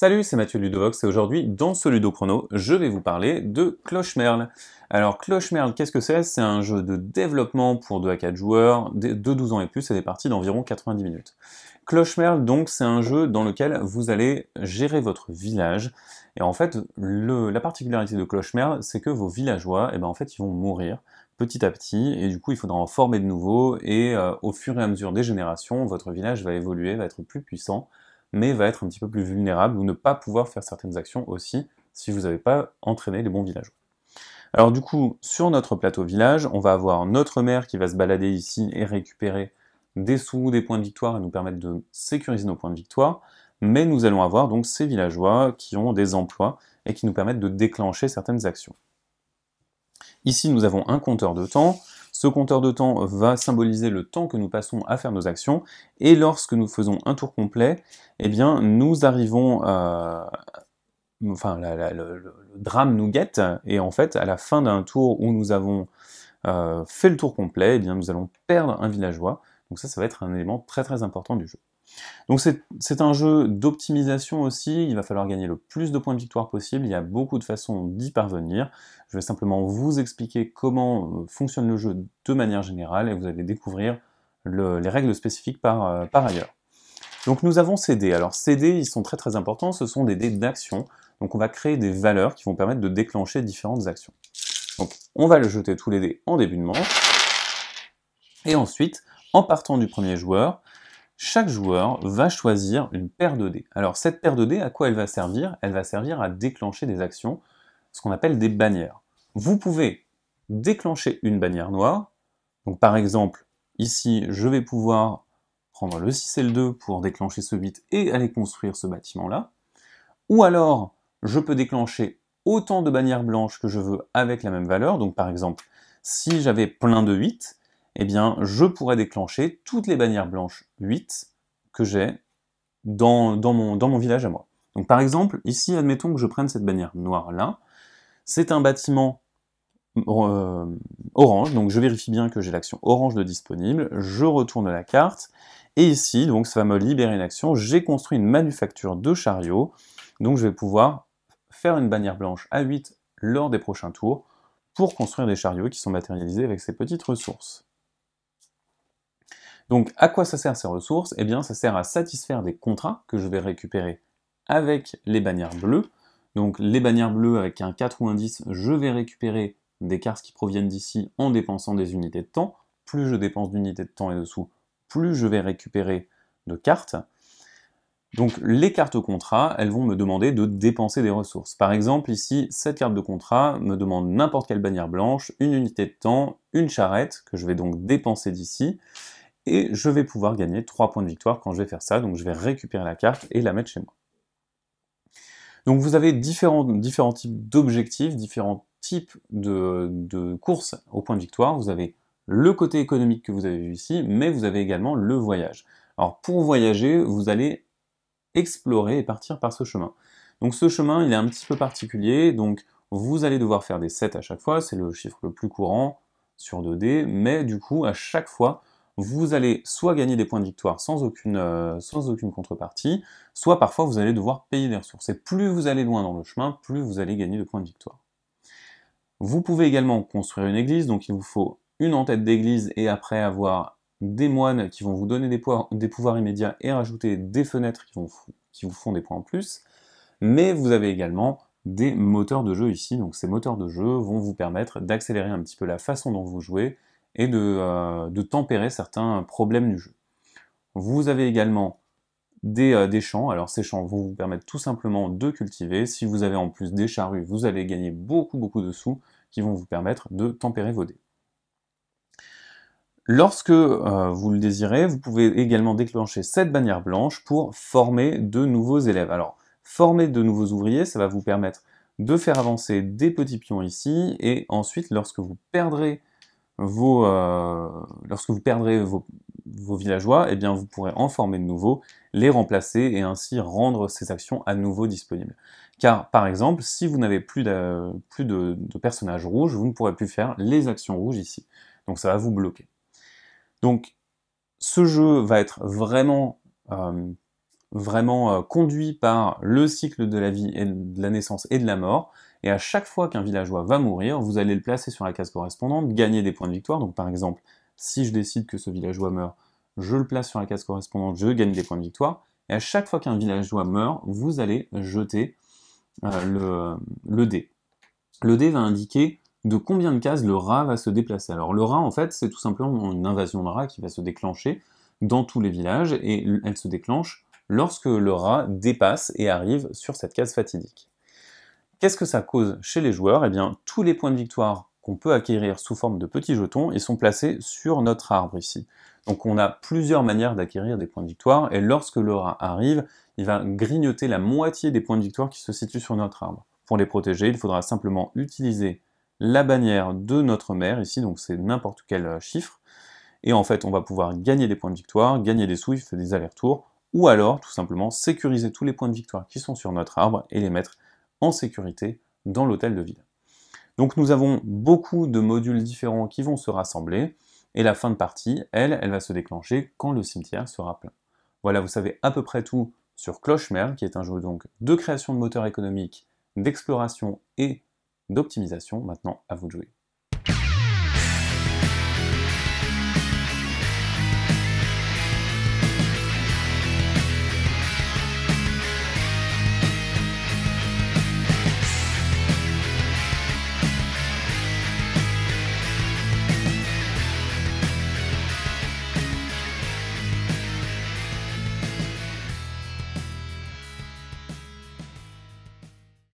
Salut, c'est Mathieu Ludovox et aujourd'hui, dans ce Ludo Chrono, je vais vous parler de Clochemerle. Alors, Clochemerle, qu'est-ce que c'est C'est un jeu de développement pour 2 à 4 joueurs, de 12 ans et plus, et des parties d'environ 90 minutes. Clochemerle, donc, c'est un jeu dans lequel vous allez gérer votre village. Et en fait, la particularité de Clochemerle, c'est que vos villageois, eh ben, en fait, ils vont mourir petit à petit, et du coup, il faudra en former de nouveau, et euh, au fur et à mesure des générations, votre village va évoluer, va être plus puissant, mais va être un petit peu plus vulnérable ou ne pas pouvoir faire certaines actions aussi si vous n'avez pas entraîné les bons villageois. Alors du coup, sur notre plateau village, on va avoir notre mère qui va se balader ici et récupérer des sous, des points de victoire et nous permettre de sécuriser nos points de victoire, mais nous allons avoir donc ces villageois qui ont des emplois et qui nous permettent de déclencher certaines actions. Ici, nous avons un compteur de temps, ce compteur de temps va symboliser le temps que nous passons à faire nos actions et lorsque nous faisons un tour complet, eh bien nous arrivons enfin le, drame nous guette et en fait à la fin d'un tour où nous avons euh, fait le tour complet, eh bien nous allons perdre un villageois. Donc ça, ça va être un élément très très important du jeu. Donc c'est un jeu d'optimisation aussi, il va falloir gagner le plus de points de victoire possible, il y a beaucoup de façons d'y parvenir. Je vais simplement vous expliquer comment euh, fonctionne le jeu de manière générale et vous allez découvrir les règles spécifiques par, euh, par ailleurs. Donc nous avons ces dés. Alors ces dés, ils sont très très importants, ce sont des dés d'action. Donc on va créer des valeurs qui vont permettre de déclencher différentes actions. Donc on va le jeter tous les dés en début de manche. Et ensuite, en partant du premier joueur, chaque joueur va choisir une paire de dés. Alors cette paire de dés, à quoi elle va servir Elle va servir à déclencher des actions, ce qu'on appelle des bannières. Vous pouvez déclencher une bannière noire. Donc par exemple, ici, je vais pouvoir prendre le 6 et le 2 pour déclencher ce 8 et aller construire ce bâtiment-là. Ou alors, je peux déclencher autant de bannières blanches que je veux avec la même valeur. Donc par exemple, si j'avais plein de 8, eh bien, je pourrais déclencher toutes les bannières blanches 8 que j'ai dans, mon, village à moi. Donc par exemple, ici, admettons que je prenne cette bannière noire là. C'est un bâtiment euh, orange, donc je vérifie bien que j'ai l'action orange de disponible, je retourne la carte, et ici, donc ça va me libérer une action, j'ai construit une manufacture de chariots, donc je vais pouvoir faire une bannière blanche à 8 lors des prochains tours pour construire des chariots qui sont matérialisés avec ces petites ressources. Donc à quoi ça sert ces ressources Eh bien ça sert à satisfaire des contrats que je vais récupérer avec les bannières bleues. Donc les bannières bleues avec un 4 ou un 10, je vais récupérer des cartes qui proviennent d'ici en dépensant des unités de temps. Plus je dépense d'unités de temps et dessous, plus je vais récupérer de cartes. Donc les cartes au contrat, elles vont me demander de dépenser des ressources. Par exemple, ici, cette carte de contrat me demande n'importe quelle bannière blanche, une unité de temps, une charrette, que je vais donc dépenser d'ici et je vais pouvoir gagner 3 points de victoire quand je vais faire ça, donc je vais récupérer la carte et la mettre chez moi. Donc vous avez différents, types d'objectifs, différents types de, de courses au point de victoire. Vous avez le côté économique que vous avez vu ici, mais vous avez également le voyage. Alors pour voyager, vous allez explorer et partir par ce chemin. Donc ce chemin, il est un petit peu particulier, donc vous allez devoir faire des 7 à chaque fois, c'est le chiffre le plus courant sur 2D, mais du coup, à chaque fois, vous allez soit gagner des points de victoire sans aucune, euh, sans aucune contrepartie, soit parfois vous allez devoir payer des ressources. Et plus vous allez loin dans le chemin, plus vous allez gagner de points de victoire. Vous pouvez également construire une église, donc il vous faut une en tête d'église et après avoir des moines qui vont vous donner des, pouvoirs, immédiats et rajouter des fenêtres qui vous font des points en plus. Mais vous avez également des moteurs de jeu ici, donc ces moteurs de jeu vont vous permettre d'accélérer un petit peu la façon dont vous jouez et euh, de, tempérer certains problèmes du jeu. Vous avez également euh, des, champs, alors ces champs vont vous permettre tout simplement de cultiver. Si vous avez en plus des charrues, vous allez gagner beaucoup beaucoup de sous qui vont vous permettre de tempérer vos dés. Lorsque euh, vous le désirez, vous pouvez également déclencher cette bannière blanche pour former de nouveaux élèves. Alors, former de nouveaux ouvriers, ça va vous permettre de faire avancer des petits pions ici, et ensuite, lorsque vous perdrez euh, lorsque vous perdrez vos, villageois, eh bien vous pourrez en former de nouveaux, les remplacer et ainsi rendre ces actions à nouveau disponibles. Car par exemple, si vous n'avez plus, de, plus de, personnages rouges, vous ne pourrez plus faire les actions rouges ici. Donc ça va vous bloquer. Donc ce jeu va être vraiment, euh, vraiment euh, conduit par le cycle de la vie et de la naissance et de la mort. Et à chaque fois qu'un villageois va mourir, vous allez le placer sur la case correspondante, gagner des points de victoire. Donc par exemple, si je décide que ce villageois meurt, je le place sur la case correspondante, je gagne des points de victoire. Et à chaque fois qu'un villageois meurt, vous allez jeter euh, le, le dé. Le dé va indiquer de combien de cases le rat va se déplacer. Alors le rat, en fait, c'est tout simplement une invasion de rats qui va se déclencher dans tous les villages, et elle se déclenche lorsque le rat dépasse et arrive sur cette case fatidique. Qu'est-ce que ça cause chez les joueurs Eh bien, tous les points de victoire qu'on peut acquérir sous forme de petits jetons, ils sont placés sur notre arbre ici. Donc on a plusieurs manières d'acquérir des points de victoire, et lorsque l'aura arrive, il va grignoter la moitié des points de victoire qui se situent sur notre arbre. Pour les protéger, il faudra simplement utiliser la bannière de notre mère, ici, donc c'est n'importe quel euh, chiffre, et en fait on va pouvoir gagner des points de victoire, gagner des sous, des allers-retours, ou alors tout simplement sécuriser tous les points de victoire qui sont sur notre arbre et les mettre en sécurité dans l'hôtel de ville. Donc nous avons beaucoup de modules différents qui vont se rassembler et la fin de partie, elle, elle va se déclencher quand le cimetière sera plein. Voilà, vous savez à peu près tout sur Clochemer, qui est un jeu donc de création de moteurs économiques, d'exploration et d'optimisation. Maintenant, à vous de jouer.